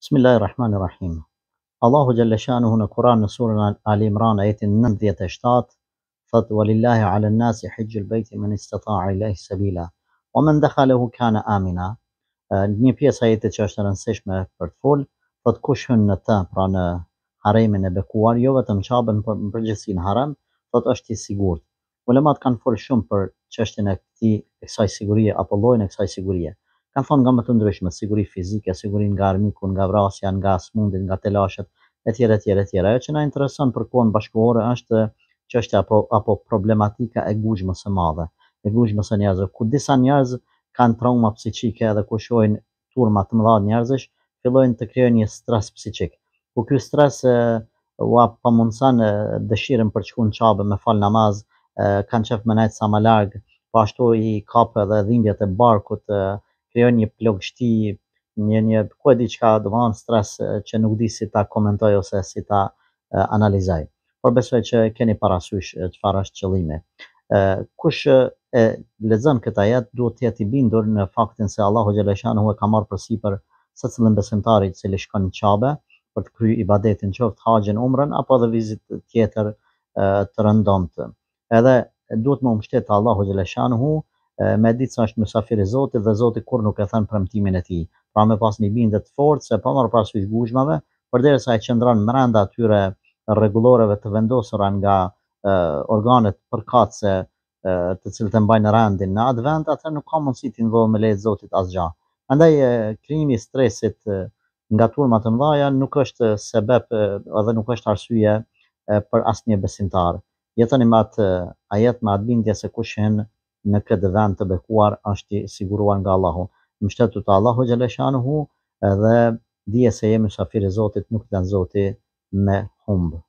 Bismillahirrahmanirrahim. Allahu Jalla në Kur'an në surën Ali Imran ayetin 97, thotë: "Wa 'ala an-nasi hajjul bayti man istata'a ilayhi sabila, O man dakhalahu kana amina." Një pjesë e që është e rëndësishme për të fol, po kush në të, pra në haremin e bekuar, jo vetëm çabën për në e haram, po është i sigurt. Ulemat kanë folur shumë për çështjen e këtij, e kësaj sigurie apo llojin e kësaj sigurie kanë thonë nga më të ndryshme, siguri fizike, siguri nga armiku, nga vrasja, nga smundin, nga telashet, e tjere, tjere, tjere. Ajo që na intereson për kohën bashkohore është që është apo, apo problematika e gujshmë së madhe, e gujshmë së njerëzë, ku disa njerëzë kanë trauma psichike edhe ku shojnë turma të mëdha njerëzësh, fillojnë të krejnë një stres psichik, ku kjo stres e, u apë për mundësën dëshirën për që kunë qabë me falë namaz, e, kanë qefë më sa më largë, pa po ashtu i kapë edhe dhimbjet e barkut, e, krijon një plogështi, një një ku e di çka stres që nuk di si ta komentoj ose si ta uh, analizoj. Por besoj që keni parasysh çfarë është qëllimi. Uh, kush uh, e lexon këtë ajet duhet të jetë i bindur në faktin se Allahu xhaleshanu e ka marrë përsipër sa cilën besimtari që le shkon në qabe për të kryer ibadetin qoft haqen umrën apo dhe vizit tjetër të rëndon të. Edhe duhet më mështetë Allahu Gjeleshanu hu me ditë që është mësafir e Zotit dhe Zotit kur nuk e thënë premtimin e ti. Pra me pas një bindet të fortë se pa marë pas vizh gushmave, për dhe sa e qëndran mërenda atyre regulloreve të vendosura nga organet përkatëse të cilë të mbajnë rendin në atë vend, atër nuk ka mundësi të involë me lejtë Zotit asgja. Andaj, krimi stresit nga turma të mdhaja nuk është sebep edhe nuk është arsye për asë një besimtar. Jetën i matë ajet me atë bindje se në këtë vend të bekuar është i siguruar nga Allahu. Në shtetut Allahu xhaleshanu edhe dije se jemi safirë Zotit nuk dan Zoti me humbë.